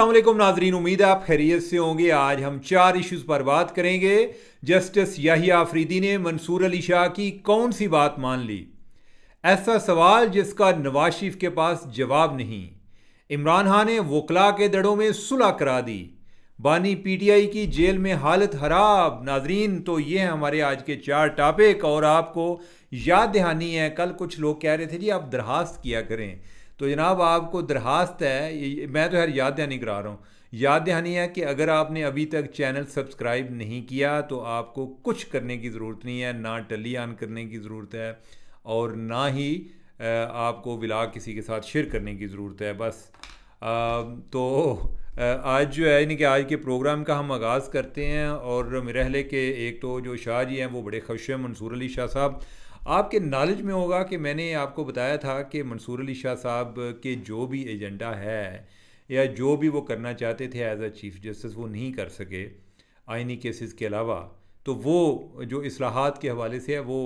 अल्लाम नाजरीन उम्मीद है आप खैरियत से होंगे आज हम चार इश्यूज़ पर बात करेंगे जस्टिस याहिया आफरीदी ने मंसूर अली शाह की कौन सी बात मान ली ऐसा सवाल जिसका नवाज शरीफ के पास जवाब नहीं इमरान खान ने वकला के दड़ों में सुलह करा दी बानी पीटीआई की जेल में हालत खराब नाजरीन तो ये हैं हमारे आज के चार टॉपिक और आपको याद दहानी है कल कुछ लोग कह रहे थे जी आप दरखास्त किया करें तो जनाब आपको दरखास्त है मैं तो यार याद दहानी करा रहा हूँ याद दहानी है कि अगर आपने अभी तक चैनल सब्सक्राइब नहीं किया तो आपको कुछ करने की ज़रूरत नहीं है ना टली ऑन करने की ज़रूरत है और ना ही आपको विला किसी के साथ शेयर करने की ज़रूरत है बस तो आज जो है यानी कि आज के प्रोग्राम का हम आगाज़ करते हैं और मेरे हले के एक तो जो शाह जी हैं वो बड़े खुश हैं मंसूर अली शाह साहब आपके नॉलेज में होगा कि मैंने आपको बताया था कि मंसूर अली शाह साहब के जो भी एजेंडा है या जो भी वो करना चाहते थे एज अ चीफ जस्टिस वो नहीं कर सके आइनी केसेस के अलावा तो वो जो असलाहत के हवाले से है वो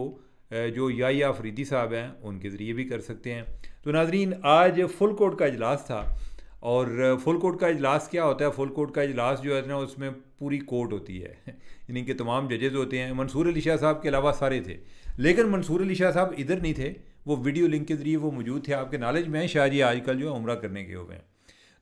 जो या या फरीदी साहब हैं उनके ज़रिए भी कर सकते हैं तो नाजरीन आज फुल कोर्ट का अजलास था और फुल कोर्ट का इजलास क्या होता है फुल कोर्ट का इजलास जो है ना उसमें पूरी कोर्ट होती है यानी कि तमाम जजेज़ होते हैं मंसूर अली शाह साहब के अलावा सारे थे लेकिन मंसूर अली शाह साहब इधर नहीं थे वो वीडियो लिंक के ज़रिए वो मौजूद थे आपके नॉलेज में शाह जी आजकल जो है उम्र करने के हुए हैं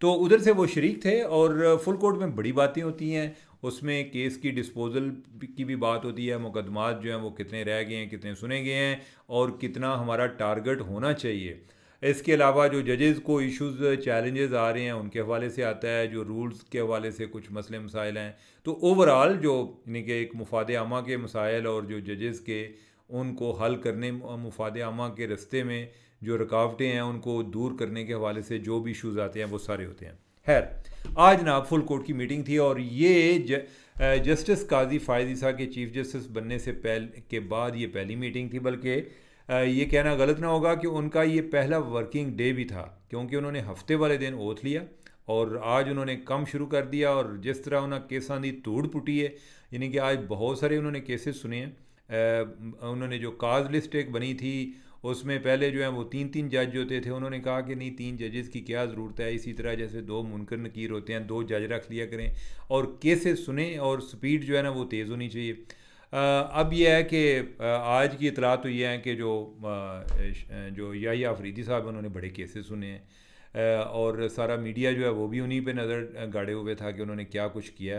तो उधर से वो शरीक थे और फुल कोर्ट में बड़ी बातें होती हैं उसमें केस की डिस्पोजल की भी बात होती है मुकदमात जो हैं वो कितने रह गए हैं कितने सुने गए हैं और कितना हमारा टारगेट होना चाहिए इसके अलावा जो जजेज़ को इश्यूज चैलेंजेस आ रहे हैं उनके हवाले से आता है जो रूल्स के हवाले से कुछ मसले मसाइल हैं तो ओवरऑल जो यानी कि एक मुफाद आमा के मसाइल और जो जजेज़ के उनको हल करने मुफाद आमा के रस्ते में जो रुकावटें हैं उनको दूर करने के हवाले से जो भी इशूज़ आते हैं वो सारे होते हैं खैर आज ना फुल कोर्ट की मीटिंग थी और ये ज, जस्टिस काजी फायदी ईसा के चीफ जस्टिस बनने से पहले के बाद ये पहली मीटिंग थी बल्कि ये कहना गलत ना होगा कि उनका ये पहला वर्किंग डे भी था क्योंकि उन्होंने हफ्ते वाले दिन ओथ लिया और आज उन्होंने कम शुरू कर दिया और जिस तरह उन्हें केसा की तोड़ पुटी है यानी कि आज बहुत सारे उन्होंने केसेस सुने हैं उन्होंने जो काज लिस्ट एक बनी थी उसमें पहले जो है वो तीन तीन जज होते थे उन्होंने कहा कि नहीं तीन जजेस की क्या ज़रूरत है इसी तरह जैसे दो मुनकर नकीर होते हैं दो जज रख लिया करें और केसेस सुने और स्पीड जो है ना वो तेज़ होनी चाहिए अब यह है कि आज की इतला तो यह है कि जो जो या आफरीदी साहब उन्होंने बड़े केसेस सुने हैं और सारा मीडिया जो है वो भी उन्हीं पे नज़र गाड़े हुए था कि उन्होंने क्या कुछ किया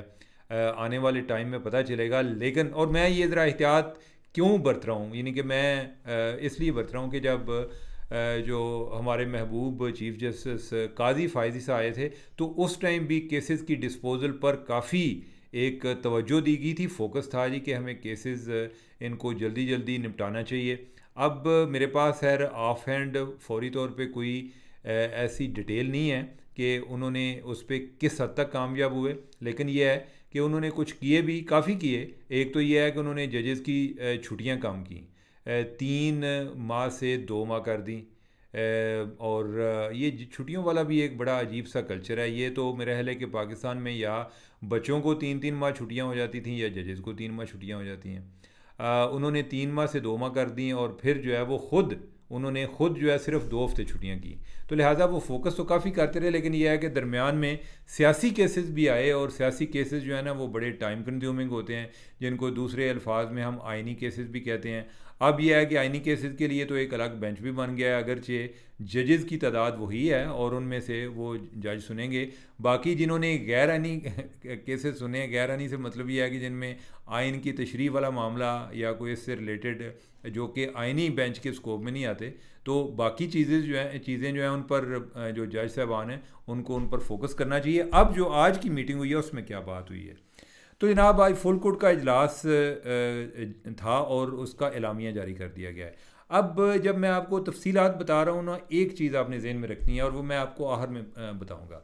आने वाले टाइम में पता चलेगा लेकिन और मैं ये ज़रा एहतियात क्यों बरत रहा हूँ यानी कि मैं इसलिए बरत रहा हूँ कि जब जो हमारे महबूब चीफ जस्टिस काजी फायजी साहब आए थे तो उस टाइम भी केसेस की डिस्पोजल पर काफ़ी एक तवज्जो दी गई थी फोकस था जी कि हमें केसेस इनको जल्दी जल्दी निपटाना चाहिए अब मेरे पास है ऑफ हैंड फौरी तौर पे कोई ऐसी डिटेल नहीं है कि उन्होंने उस पर किस हद तक कामयाब हुए लेकिन यह है कि उन्होंने कुछ किए भी काफ़ी किए एक तो यह है कि उन्होंने जजेस की छुट्टियाँ काम की तीन माह से दो माह कर दी और ये छुट्टियों वाला भी एक बड़ा अजीब सा कल्चर है ये तो मेरा ख्याल है कि पाकिस्तान में या बच्चों को तीन तीन माह छुट्टियाँ हो जाती थी या जजेस को तीन माह छुट्टियाँ हो जाती हैं उन्होंने तीन माह से दो माह कर दी और फिर जो है वो ख़ुद उन्होंने खुद जो है सिर्फ दो हफ्ते छुट्टियाँ की तो लिहाजा वो फोकस तो काफ़ी करते रहे लेकिन यह है कि दरमियान में सियासी केसेस भी आए और सियासी केसेस जो है ना वो बड़े टाइम कंज्यूमिंग होते हैं जिनको दूसरे अल्फाज में हम आइनी केसेस भी कहते हैं अब यह है कि आइनी केसेस के लिए तो एक अलग बेंच भी बन गया है अगरचे जजेस की तादाद वही है और उनमें से वो जज सुनेंगे बाकी जिन्होंने गैर आनी केसेस सुने गैर आनी से मतलब ये है कि जिनमें आइन की तशरी वाला मामला या कोई इससे रिलेटेड जो कि आइनी बेंच के स्कोप में नहीं आते तो बाकी चीज़ें जो हैं चीज़ें जो हैं उन पर जो जज साहबान हैं उनको उन पर फोकस करना चाहिए अब जो आज की मीटिंग हुई है उसमें क्या बात हुई है तो जनाब आज फुल कोर्ट का इजलास था और उसका एलामिया जारी कर दिया गया है अब जब मैं आपको तफसीलात बता रहा हूँ ना एक चीज़ आपने जहन में रखनी है और वो मैं आपको आहर में बताऊँगा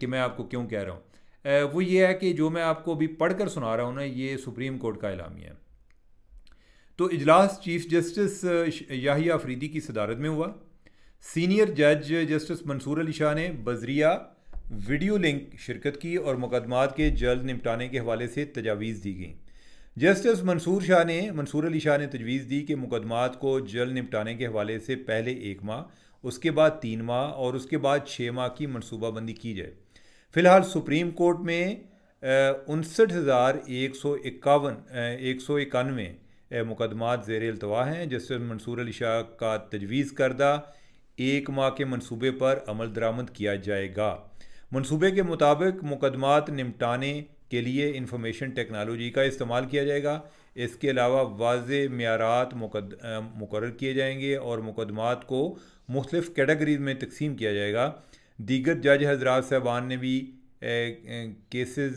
कि मैं आपको क्यों कह रहा हूँ वो ये है कि जो मैं आपको अभी पढ़ कर सुना रहा हूँ ना ये सुप्रीम कोर्ट का एलामिया है तो इजलास चीफ जस्टिस याहिया अफरीदी की सदारत में हुआ सीनियर जज जस्टिस मंसूर अली शाह ने बजरिया वीडियो लिंक शिरकत की और मुकदमात के जल्द निपटाने के हवाले से तजावीज़ दी गई जस्टिस मंसूर शाह ने मंसूर अली शाह ने तजवीज़ दी कि मुकदमात को जल्द निपटाने के हवाले से पहले एक माह उसके बाद तीन माह और उसके बाद छः माह की मनसूबाबंदी की जाए फ़िलहाल सुप्रीम कोर्ट में उनसठ हज़ार एक सौ इक्यावन एक सौ इक्यानवे मुकदमात जेर अल्तवा हैं जस्टिस मंसूर अली शाह का तजवीज़ करदा एक माह के मनसूबे पर अमल दरामद किया जाएगा मनसूबे के मुताबिक मुकदमात निपटाने के लिए इंफॉर्मेशन टेक्नोलॉजी का इस्तेमाल किया जाएगा इसके अलावा वाज मैारात मुकर किए जाएंगे और मुकदमात को मुख्तफ कैटेगरीज में तकसीम किया जाएगा दीगर जज हजरात साहबान ने भी केसेस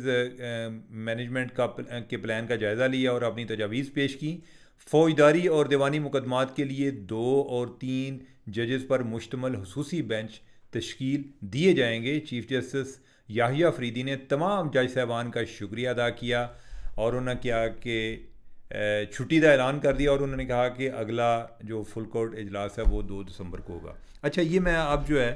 मैनेजमेंट का के प्लान का जायज़ा लिया और अपनी तजावीज़ पेश की फ़ौजदारी और दीवानी मुकदमात के लिए दो और तीन जजेस पर मुश्तमल खसूसी बेंच तश्कील दिए जाएंगे चीफ जस्टिस याहिया फरीदी ने तमाम जज साहबान का शुक्रिया अदा किया और उन्होंने क्या कि छुट्टी का ऐलान कर दिया और उन्होंने कहा कि अगला जो फुल कोर्ट इजलास है वो दो दिसंबर को होगा अच्छा ये मैं अब जो है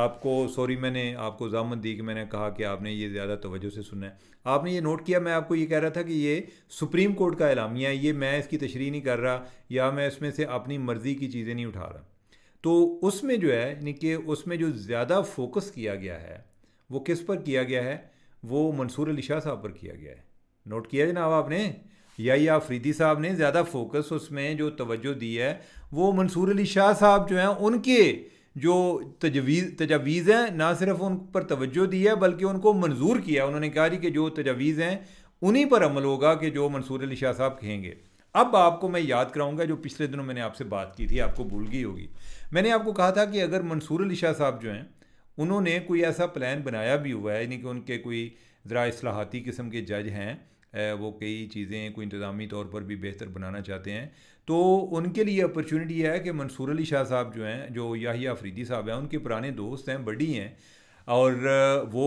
आपको सॉरी मैंने आपको जामत दी कि मैंने कहा कि आपने ये ज़्यादा तवज्जो से सुना है आपने ये नोट किया मैं आपको ये कह रहा था कि ये सुप्रीम कोर्ट का एलामिया है ये मैं इसकी तशरी नहीं कर रहा या मैं इसमें से अपनी मर्ज़ी की चीज़ें नहीं उठा रहा तो उसमें जो है यानी कि उसमें जो ज़्यादा फोकस किया गया है वो किस पर किया गया है वो मंसूर अली शाह साहब पर किया गया है नोट किया जनाब आपने या या फ्रीदी साहब ने ज़्यादा फोकस उसमें जो तवज्जो दी है वो मंसूर अली शाह साहब जो हैं उनके जो तजवीज़ तजावीज़ हैं ना सिर्फ उन पर तवज्जो दी है बल्कि उनको मंजूर किया उन्होंने कहा कि जो तजावीज़ हैं उन्हीं पर अमल होगा कि जो मंसूर अली शाह साहब कहेंगे अब आपको मैं याद कराऊंगा जो पिछले दिनों मैंने आपसे बात की थी आपको भूल गई होगी मैंने आपको कहा था कि अगर मंसूर अली शाह साहब जो हैं उन्होंने कोई ऐसा प्लान बनाया भी हुआ है यानी कि उनके कोई ज़रा असलाहती किस्म के जज हैं वो कई चीज़ें कोई इंतज़ामी तौर पर भी बेहतर बनाना चाहते हैं तो उनके लिए अपॉर्चुनिटी है कि मंसूर अली शाह साहब जो हैं जो याहिया अफरीदी साहब हैं उनके पुराने दोस्त हैं बड़ी हैं और वो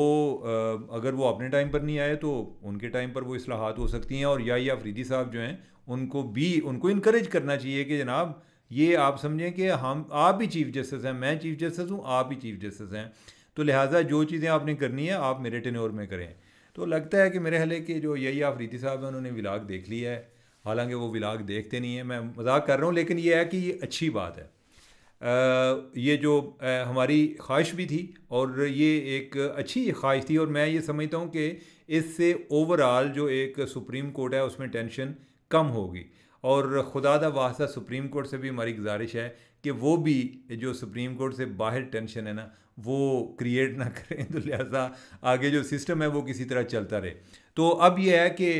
अगर वो अपने टाइम पर नहीं आए तो उनके टाइम पर वो असलाहत हो सकती हैं और याहिया अफरीदी साहब जो हैं उनको भी उनको इनक्रेज करना चाहिए कि जनाब ये आप समझें कि हम आप भी चीफ जस्टिस हैं मैं चीफ जस्टिस हूँ आप भी चीफ जस्टिस हैं तो लिहाजा जो चीज़ें आपने करनी है आप मेरे टेन्योर में करें तो लगता है कि मेरे हले के जो यही रीति साहब हैं उन्होंने विलाग देख लिया है हालांकि वो विलाग देखते नहीं हैं मैं मजाक कर रहा हूँ लेकिन ये है कि ये अच्छी बात है आ, ये जो आ, हमारी ख्वाहिश भी थी और ये एक अच्छी ख्वाहिश थी और मैं ये समझता हूँ कि इससे ओवरऑल जो एक सुप्रीम कोर्ट है उसमें टेंशन कम होगी और खुदा दा वास्ता सुप्रीम कोर्ट से भी हमारी गुजारिश है कि वो भी जो सुप्रीम कोर्ट से बाहर टेंशन है ना वो क्रिएट ना करें तो लिहाजा आगे जो सिस्टम है वो किसी तरह चलता रहे तो अब ये है कि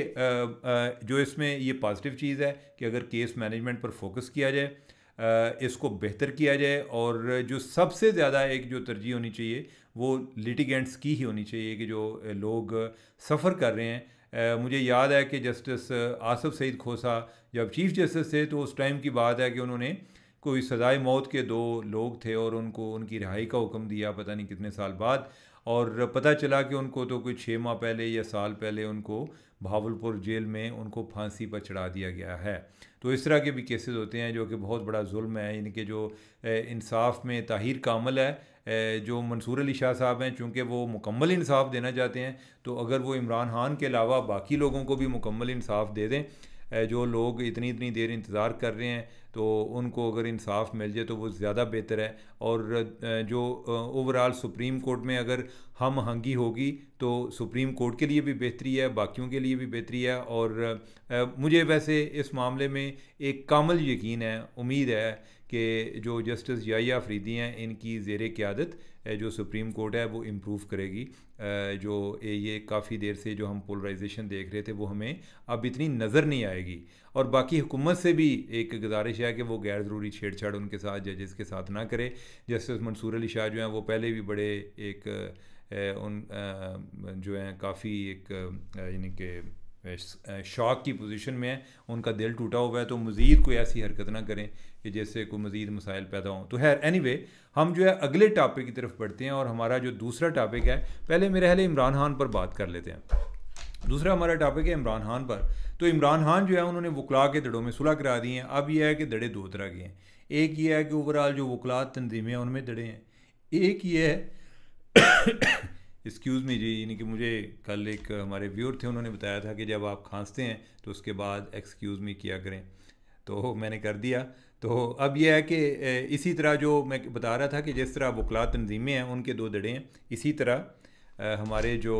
जो इसमें ये पॉजिटिव चीज़ है कि अगर केस मैनेजमेंट पर फोकस किया जाए इसको बेहतर किया जाए और जो सबसे ज़्यादा एक जो तरजीह होनी चाहिए वो लिटिगेंट्स की ही होनी चाहिए कि जो लोग सफ़र कर रहे हैं मुझे याद है कि जस्टिस आसफ़ सईद खोसा जब चीफ जस्टिस थे तो उस टाइम की बात है कि उन्होंने कोई सज़ाए मौत के दो लोग थे और उनको उनकी रिहाई का हुक्म दिया पता नहीं कितने साल बाद और पता चला कि उनको तो कोई छः माह पहले या साल पहले उनको भावलपुर जेल में उनको फांसी पर चढ़ा दिया गया है तो इस तरह के भी केसेस होते हैं जो कि बहुत बड़ा जुल्म है इनके जो इंसाफ में ताहिर कामल है जो मंसूर अली शाह साहब हैं चूँकि वो मुकम्मल इंसाफ देना चाहते हैं तो अगर वो इमरान खान के अलावा बाकी लोगों को भी मुकम्मल इंसाफ दे दें जो लोग इतनी इतनी देर इंतज़ार कर रहे हैं तो उनको अगर इंसाफ मिल जाए तो वो ज़्यादा बेहतर है और जो ओवरऑल सुप्रीम कोर्ट में अगर हम हंगी होगी तो सुप्रीम कोर्ट के लिए भी बेहतरी है बाकियों के लिए भी बेहतरी है और मुझे वैसे इस मामले में एक कामल यकीन है उम्मीद है कि जो जस्टिस याया अफरीदी हैं इनकी जेर क़्यादत जो सुप्रीम कोर्ट है वो इम्प्रूव करेगी जो ये काफ़ी देर से जो हम पोलराइजेशन देख रहे थे वो हमें अब इतनी नज़र नहीं आएगी और बाकी हुकूमत से भी एक गुजारिश है कि वो गैर ज़रूरी छेड़छाड़ उनके साथ जजेस के साथ ना करे जस्टिस मंसूर अली शाह जो हैं वो पहले भी बड़े एक उन जो हैं काफ़ी एक यानी कि शॉक की पोजीशन में है उनका दिल टूटा हुआ है तो मज़ीद कोई ऐसी हरकत ना करें कि जैसे कोई मज़ीद मसाइल पैदा हों तो खैर एनी anyway, हम जो है अगले टॉपिक की तरफ बढ़ते हैं और हमारा जो दूसरा टॉपिक है पहले मेरे ख्याल इमरान खान पर बात कर लेते हैं दूसरा हमारा टॉपिक है इमरान खान पर तो इमरान खान जो है उन्होंने वकला के दड़ों में सुलह करा दी हैं अब यह है कि दड़े दो तरह के हैं एक ये है कि ओवरऑल जो वकला तनजीमें हैं उनमें दड़े हैं एक ये है एक्सक्यूज़ मी जी यानी कि मुझे कल एक हमारे व्यूअर थे उन्होंने बताया था कि जब आप खांसते हैं तो उसके बाद एक्सक्यूज़ मी किया करें तो मैंने कर दिया तो अब यह है कि इसी तरह जो मैं बता रहा था कि जिस तरह वकला तनजीमें हैं उनके दो दड़े हैं इसी तरह हमारे जो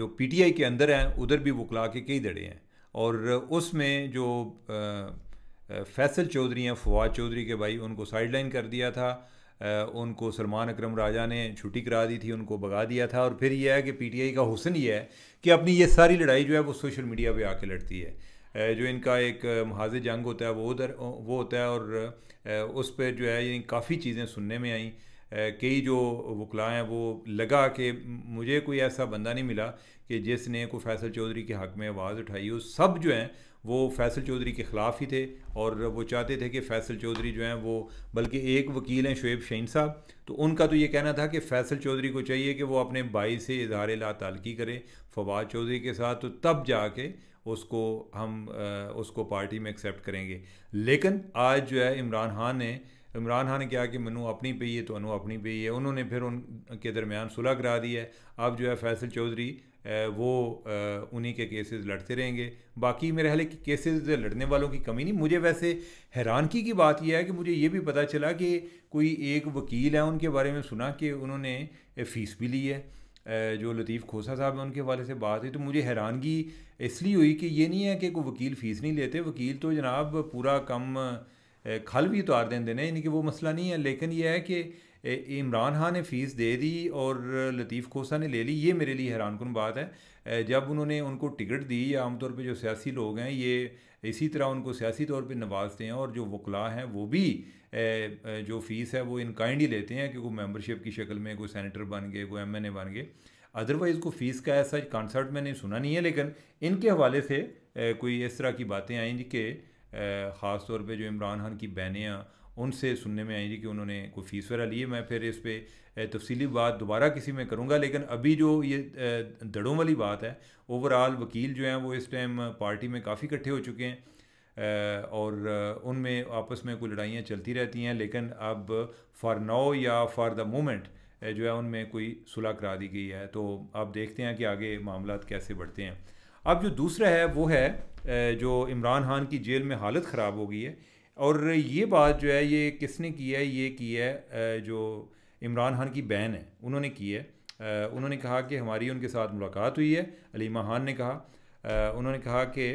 जो पीटीआई के अंदर हैं उधर भी वकला के कई दड़े हैं और उसमें जो फैसल चौधरी हैं फवाद चौधरी के भाई उनको साइड लाइन कर दिया था उनको सलमान अक्रम राजा ने छुट्टी करा दी थी उनको भगा दिया था और फिर यह है कि पीटीआई का हुसन ये है कि अपनी ये सारी लड़ाई जो है वो सोशल मीडिया पे आके लड़ती है जो इनका एक महाज जंग होता है वो उधर वो होता है और उस पर जो है काफ़ी चीज़ें सुनने में आईं कई जो वकला हैं वो लगा कि मुझे कोई ऐसा बंदा नहीं मिला कि जिसने को फैसल चौधरी के हक़ में आवाज़ उठाई हो सब जो हैं वो फैसल चौधरी के ख़िलाफ़ ही थे और वो चाहते थे कि फैसल चौधरी जो हैं वो बल्कि एक वकील हैं शुएब शहीन साहब तो उनका तो ये कहना था कि फैसल चौधरी को चाहिए कि वो अपने भाई से इजहार ला तलकी करे फवाद चौधरी के साथ तो तब जाके उसको हम उसको पार्टी में एक्सेप्ट करेंगे लेकिन आज जो है इमरान खान ने इमरान खान ने कहा कि मनु अपनी पी है तो अनु अपनी पी है उन्होंने फिर उनके दरमियान सुलह करा दी है अब जो है फैसल चौधरी वो उन्हीं के केसेस लड़ते रहेंगे बाकी मेरे ख्याल के केसेस लड़ने वालों की कमी नहीं मुझे वैसे हैरानगी की बात यह है कि मुझे ये भी पता चला कि कोई एक वकील है उनके बारे में सुना कि उन्होंने फ़ीस भी ली है जो लतीफ़ खोसा साहब हैं उनके वाले से बात हुई तो मुझे हैरानगी इसलिए हुई कि ये नहीं है कि कोई वकील फ़ीस नहीं लेते वकील तो जनाब पूरा कम खल भी उतार देंगे ने यानी कि वो मसला नहीं है लेकिन ये है कि इमरान खान ने फ़ीस दे दी और लतीफ़ खोसा ने ले ली ये मेरे लिए हैरान कन बात है जब उन्होंने उनको टिकट दी या आमतौर पर जो सियासी लोग हैं ये इसी तरह उनको सियासी तौर पर नवाजते हैं और जो वकला हैं वो भी जो फ़ीस है वो इन काइंड ही लेते हैं कि वो मेम्बरशिप की शक्ल में कोई सैनिटर बन गए कोई एम एन ए बन गए अदरवाइज़ को फ़ीस का ऐसा कॉन्सर्ट मैंने सुना नहीं है लेकिन इनके हवाले से कोई इस तरह की बातें आई कि ख़ास तौर पर जो इमरान खान की हैं उनसे सुनने में आई थी कि उन्होंने कोई फीस वगैरह ली है मैं फिर इस पर तफसीली बात दोबारा किसी में करूँगा लेकिन अभी जो ये दड़ों वाली बात है ओवरऑल वकील जो हैं वो इस टाइम पार्टी में काफ़ी इकट्ठे हो चुके हैं और उनमें आपस में कोई लड़ाइयाँ चलती रहती हैं लेकिन अब फॉर नाउ या फॉर द मोमेंट जो है उनमें कोई सुलह करा दी गई है तो आप देखते हैं कि आगे मामला कैसे बढ़ते हैं अब जो दूसरा है वो है जो इमरान खान की जेल में हालत ख़राब हो गई है और ये बात जो है ये किसने की है ये की है जो इमरान खान की बहन है उन्होंने की है उन्होंने कहा कि हमारी उनके साथ मुलाकात हुई है अलीमा खान ने कहा उन्होंने कहा कि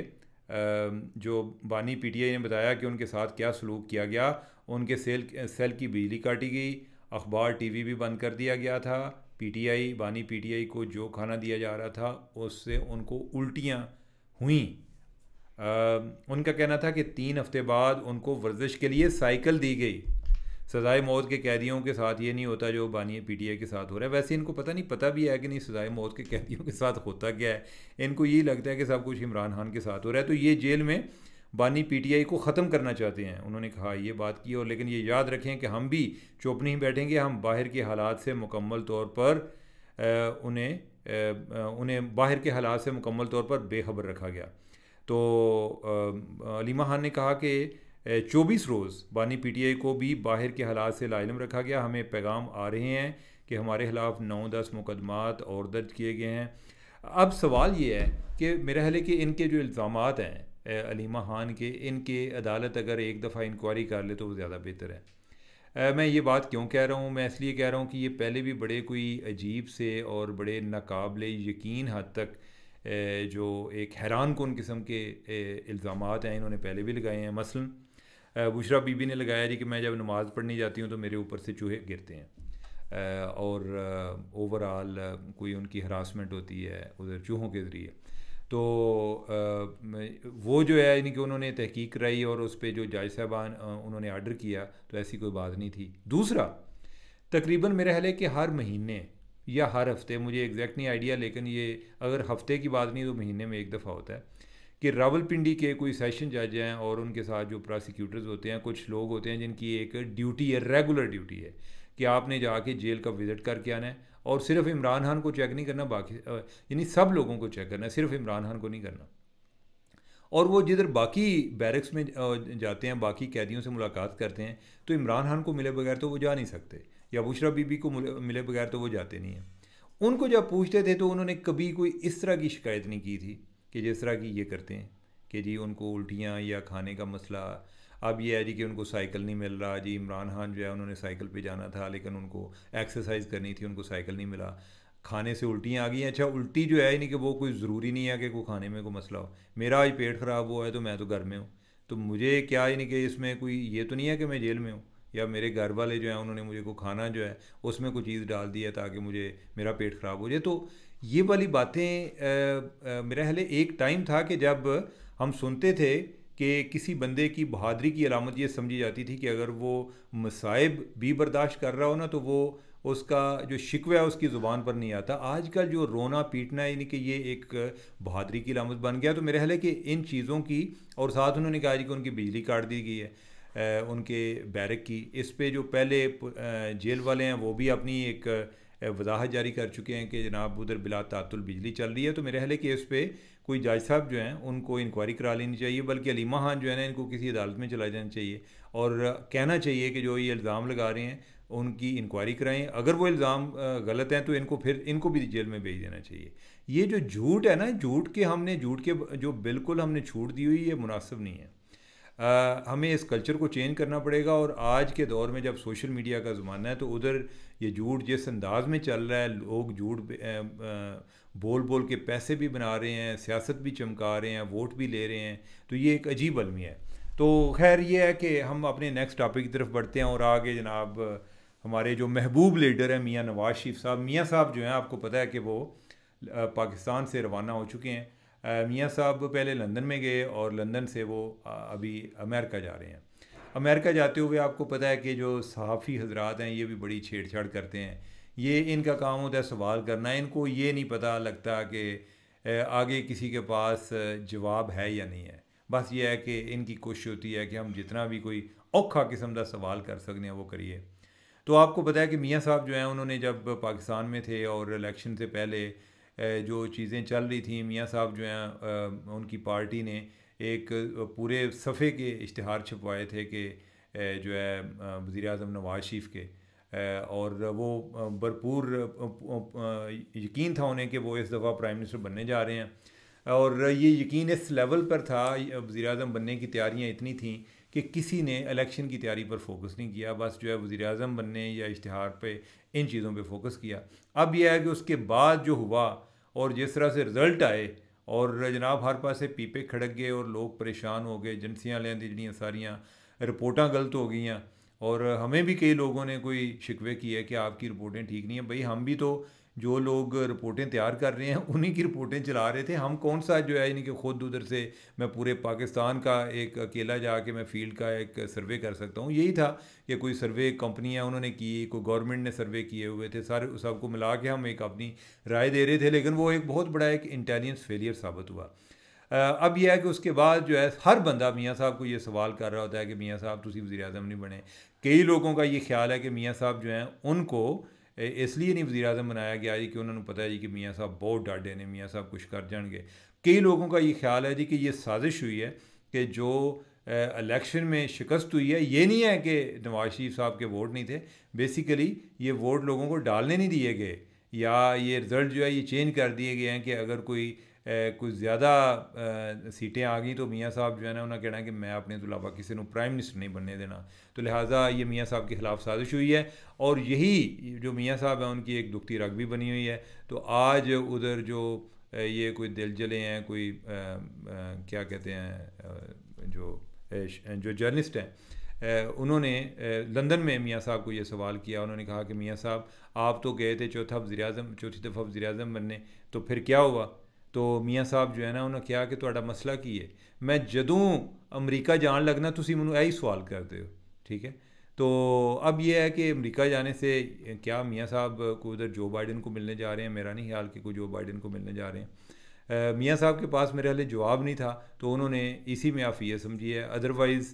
जो बानी पीटीआई ने बताया कि उनके साथ क्या सलूक किया गया उनके सेल सेल की बिजली काटी गई अखबार टीवी भी बंद कर दिया गया था पीटीआई बानी पीटीआई को जो खाना दिया जा रहा था उससे उनको उल्टियाँ हुई आ, उनका कहना था कि तीन हफ्ते बाद उनको वर्जिश के लिए साइकिल दी गई सजाए मौत के कैदियों के साथ ये नहीं होता जो बानी पीटीआई के साथ हो रहा है वैसे इनको पता नहीं पता भी है कि नहीं सजाए मौत के कैदियों के साथ होता क्या है इनको यही लगता है कि सब कुछ इमरान खान के साथ हो रहा है तो ये जेल में बानी पीटीआई को ख़त्म करना चाहते हैं उन्होंने कहा ये बात की और लेकिन ये याद रखें कि हम भी चौपनी ही बैठेंगे हम बाहर के हालात से मुकम्मल तौर पर उन्हें उन्हें बाहर के हालात से मुकम्मल तौर पर बेखबर रखा गया तो अलीमा खान ने कहा कि चौबीस रोज़ बानी पीटीआई को भी बाहर के हालात से लाइलम रखा गया हमें पैगाम आ रहे हैं कि हमारे खिलाफ नौ दस मुकदमात और दर्ज किए गए हैं अब सवाल ये है कि मेरा ख्याल है कि इनके जो इल्ज़ाम हैं अलीमा ख़ान के इनके अदालत अगर एक दफ़ा इंक्वायरी कर ले तो वो ज़्यादा बेहतर है आ, मैं ये बात क्यों कह रहा हूँ मैं इसलिए कह रहा हूँ कि ये पहले भी बड़े कोई अजीब से और बड़े नाकबले यकीन हद तक जो एक हैरान कन किस्म के इल्ज़ाम हैं इन्होंने पहले भी लगाए हैं मसलन बुशरा बीबी ने लगाया जी कि मैं जब नमाज़ पढ़ने जाती हूँ तो मेरे ऊपर से चूहे गिरते हैं और ओवरऑल कोई उनकी हरासमेंट होती है उधर चूहों के ज़रिए तो वो जो है यानी कि उन्होंने तहकीक कराई और उस पर जो जज साहबान उन्होंने आर्डर किया तो ऐसी कोई बात नहीं थी दूसरा तकरीबन मेरा ख्याल है कि हर महीने या हर हफ्ते मुझे एग्जैक्ट नहीं आइडिया लेकिन ये अगर हफ्ते की बात नहीं तो महीने में एक दफ़ा होता है कि रावलपिंडी के कोई सेशन जज हैं और उनके साथ जो प्रोसिक्यूटर्स होते हैं कुछ लोग होते हैं जिनकी एक ड्यूटी है रेगुलर ड्यूटी है कि आपने जाके जेल का विज़िट करके आना है और सिर्फ इमरान खान को चेक नहीं करना बाकी यानी सब लोगों को चेक करना है सिर्फ इमरान खान को नहीं करना और वो जिधर बाकी बैरक्स में जाते हैं बाकी कैदियों से मुलाकात करते हैं तो इमरान खान को मिले बगैर तो वो जा नहीं सकते या बुशरा बीबी को मिले बगैर तो वो जाते नहीं हैं उनको जब पूछते थे तो उन्होंने कभी कोई इस तरह की शिकायत नहीं की थी कि जिस तरह की ये करते हैं कि जी उनको उल्टियाँ या खाने का मसला अब ये है जी कि उनको साइकिल नहीं मिल रहा जी इमरान खान जो है उन्होंने साइकिल पे जाना था लेकिन उनको एक्सरसाइज करनी थी उनको साइकिल नहीं मिला खाने से उल्टियाँ आ गई हैं अच्छा उल्टी जो है नहीं कि वो कोई ज़रूरी नहीं है कि कोई खाने में कोई मसला हो मेरा आज पेट ख़राब हुआ है तो मैं तो घर में हूँ तो मुझे क्या यानी कि इसमें कोई ये तो नहीं है कि मैं जेल में हूँ या मेरे घर वाले जो हैं उन्होंने मुझे को खाना जो है उसमें कोई चीज़ डाल दी है ताकि मुझे मेरा पेट ख़राब हो जाए तो ये वाली बातें मेरा हले एक टाइम था कि जब हम सुनते थे कि किसी बंदे की बहादरी की अलामत ये समझी जाती थी कि अगर वो मसाइब भी बर्दाश्त कर रहा हो ना तो वो उसका जो शिकवा है उसकी ज़ुबान पर नहीं आता आजकल जो रोना पीटना यानी कि ये एक बहादरी की अलामत बन गया तो मेरे ख्याल है कि इन चीज़ों की और साथ उन्होंने कहा कि उनकी बिजली काट दी गई है उनके बैरक की इस पर जो पहले जेल वाले हैं वो भी अपनी एक वजाहत जारी कर चुके हैं कि जनाब उधर बिला तातुल बिजली चल रही है तो मेरे के केस पे कोई जज साहब जो हैं उनको इंक्वायरी करा लेनी चाहिए बल्कि अलीमा खान जो है ना इनको किसी अदालत में चला जाना चाहिए और कहना चाहिए कि जो ये इल्ज़ाम लगा रहे हैं उनकी इंक्वायरी कराएं अगर वो इल्ज़ाम गलत हैं तो इनको फिर इनको भी जेल में भेज देना चाहिए ये जो झूठ है ना झूठ के हमने झूठ के जो बिल्कुल हमने छूट दी हुई ये मुनासिब नहीं है हमें इस कल्चर को चेंज करना पड़ेगा और आज के दौर में जब सोशल मीडिया का ज़माना है तो उधर ये झूठ जिस अंदाज में चल रहा है लोग झूठ बोल बोल के पैसे भी बना रहे हैं सियासत भी चमका रहे हैं वोट भी ले रहे हैं तो ये एक अजीब अलमी है तो खैर ये है कि हम अपने नेक्स्ट टॉपिक की तरफ बढ़ते हैं और आगे जनाब हमारे जो महबूब लीडर हैं मियाँ नवाज शरीफ साहब मियाँ साहब जो हैं आपको पता है कि वो पाकिस्तान से रवाना हो चुके हैं मियाँ साहब पहले लंदन में गए और लंदन से वो अभी अमेरिका जा रहे हैं अमेरिका जाते हुए आपको पता है कि जो सहाफ़ी हजरात हैं ये भी बड़ी छेड़छाड़ करते हैं ये इनका काम होता है सवाल करना इनको ये नहीं पता लगता कि आगे किसी के पास जवाब है या नहीं है बस ये है कि इनकी कोशिश होती है कि हम जितना भी कोई औखा किस्म का सवाल कर सकते हैं वो करिए तो आपको पता है कि मियाँ साहब जो हैं उन्होंने जब पाकिस्तान में थे और इलेक्शन से पहले जो चीज़ें चल रही थी मियाँ साहब जो हैं उनकी पार्टी ने एक पूरे सफ़े के इश्तहार छपवाए थे कि जो है वज़ी अजम नवाज शरीफ के और वो भरपूर यकीन था उन्हें कि वो इस दफ़ा प्राइम मिनिस्टर बनने जा रहे हैं और ये यकीन इस लेवल पर था वज़ी अजम बनने की तैयारियाँ इतनी थी कि किसी ने इलेक्शन की तैयारी पर फोकस नहीं किया बस जो है वज़ी अजम बनने या इश्तहार पर इन चीज़ों पर फोकस किया अब यह है कि उसके बाद जो हुआ और जिस तरह से रिजल्ट आए और जनाब हर पास पीपे खड़क गए और लोग परेशान हो गए एजेंसियाँ लिया जो सारिया रिपोर्टा गलत हो गई और हमें भी कई लोगों ने कोई शिकवे की है कि आपकी रिपोर्टें ठीक नहीं है भाई हम भी तो जो लोग रिपोर्टें तैयार कर रहे हैं उन्हीं की रिपोर्टें चला रहे थे हम कौन सा जो है यानी कि ख़ुद उधर से मैं पूरे पाकिस्तान का एक अकेला जा के मैं फील्ड का एक सर्वे कर सकता हूँ यही था कि कोई सर्वे कंपनियाँ उन्होंने की कोई गवर्नमेंट ने सर्वे किए हुए थे सारे सबको मिला के हम एक अपनी राय दे रहे थे लेकिन वो एक बहुत बड़ा एक इंटेलिजेंस फेलियर साबित हुआ अब यह है कि उसके बाद जो है हर बंदा मियाँ साहब को ये सवाल कर रहा होता है कि मियाँ साहब तुम वजी अजम नहीं बने कई लोगों का ये ख्याल है कि मियाँ साहब जो हैं उनको इसलिए नहीं वजी अजम बनाया गया जी कि उन्होंने पता है जी कि मियाँ साहब बहुत ਬਹੁਤ ने मियाँ साहब कुछ कर जाएंगे कई लोगों का ये ख्याल है जी कि ये साजिश हुई है कि जो इलेक्शन में शिकस्त हुई है ये नहीं है कि नवाज शरीफ साहब के वोट नहीं थे बेसिकली ये वोट लोगों को डालने नहीं दिए गए या ये रिज़ल्ट जो है ये चेंज कर दिए गए हैं कि अगर कोई ज़्यादा सीटें आ गई तो मियाँ साहब जो है ना ਨਾ कहना है कि मैं अपने तो अलावा किसी को प्राइम मिनिस्टर नहीं बनने देना तो लिहाजा ये मियाँ साहब के ख़िलाफ़ साजिश हुई है और यही जो मियाँ साहब हैं उनकी एक दुखती रग भी बनी हुई है तो आज उधर जो ये कोई दिल जले हैं कोई आ, आ, क्या कहते हैं जो जो जर्नलिस्ट हैं उन्होंने लंदन में मियाँ साहब को ये सवाल किया उन्होंने कहा कि मियाँ साहब आप तो गए थे चौथा वजी अजम चौथी दफ़ा वजी अजम बनने तो फिर क्या हुआ तो मियाँ साहब जो है ना ਉਹਨਾਂ कहा कि थोड़ा मसला की है मैं जदों अमरीका जा लगना तुम मैं यही सवाल करते हो ठीक है तो अब यह है कि अमरीका जाने से क्या मियाँ साहब को उधर जो बाइडन को मिलने जा रहे हैं मेरा नहीं ख्याल कि कोई जो बाइडन को मिलने जा रहे हैं मियाँ साहब के पास मेरे हाल जवाब नहीं था तो उन्होंने इसी में आफिया समझी है अदरवाइज़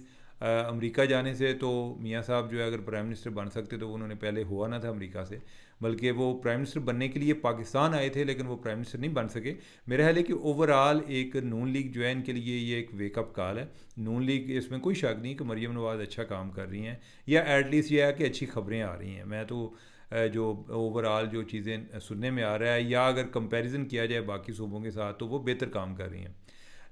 अमरीका जाने से तो मियाँ साहब जो है अगर प्राइम मिनिस्टर बन सकते तो उन्होंने पहले हुआ ना था अमरीका से बल्कि वो प्राइम मिनिस्टर बनने के लिए पाकिस्तान आए थे लेकिन वो प्राइम मिनिस्टर नहीं बन सके मेरा ख्याल है कि ओवरऑल एक नून लीग जो है इनके लिए ये एक वेकअप कॉल है नून लीग इसमें कोई शक नहीं कि मरीम नवाज़ अच्छा काम कर रही हैं या एटलीस्ट यह है कि अच्छी खबरें आ रही हैं मैं तो जो ओवरऑल जो चीज़ें सुनने में आ रहा है या अगर कंपैरिजन किया जाए बाकी सूबों के साथ तो वो बेहतर काम कर रही हैं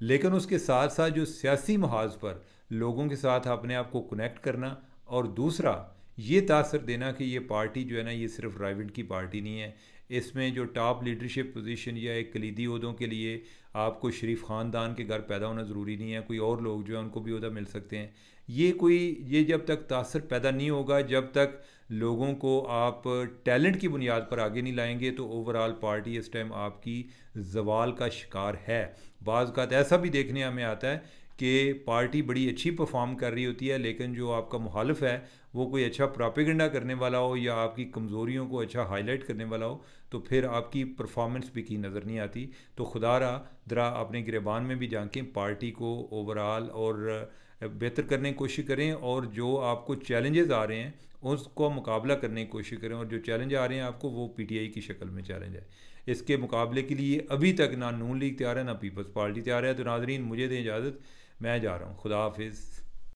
लेकिन उसके साथ साथ जो सियासी महाज पर लोगों के साथ अपने आप को कनेक्ट करना और दूसरा ये तासर देना कि ये पार्टी जो है ना ये सिर्फ ड्राइविड की पार्टी नहीं है इसमें जो टॉप लीडरशिप पोजीशन या एक कलीदी उहदों के लिए आपको शरीफ ख़ानदान के घर पैदा होना ज़रूरी नहीं है कोई और लोग जो है उनको भी उहदा मिल सकते हैं ये कोई ये जब तक तासर पैदा नहीं होगा जब तक लोगों को आप टैलेंट की बुनियाद पर आगे नहीं लाएंगे तो ओवरऑल पार्टी इस टाइम आपकी जवाल का शिकार है बाज़ का ऐसा भी देखने हमें आता है कि पार्टी बड़ी अच्छी परफॉर्म कर रही होती है लेकिन जो आपका मुहालफ है वो कोई अच्छा प्रापिगंडा करने वाला हो या आपकी कमज़ोरियों को अच्छा हाईलाइट करने वाला हो तो फिर आपकी परफॉर्मेंस भी की नज़र नहीं आती तो खुदा रहा दरा अपने गिरबान में भी जाकें पार्टी को ओवरऑल और बेहतर करने की कोशिश करें और जो आपको चैलेंजेस आ रहे हैं उसको मुकाबला करने की कोशिश करें और जो चैलेंज आ रहे हैं आपको वो पीटीआई की शक्ल में चैलेंज है इसके मुकाबले के लिए अभी तक ना नून लीग तैयार है ना पीपल्स पार्टी तैयार है तो नाजरीन मुझे दें इजाज़त मैं जा रहा हूँ खुदा हाफिज़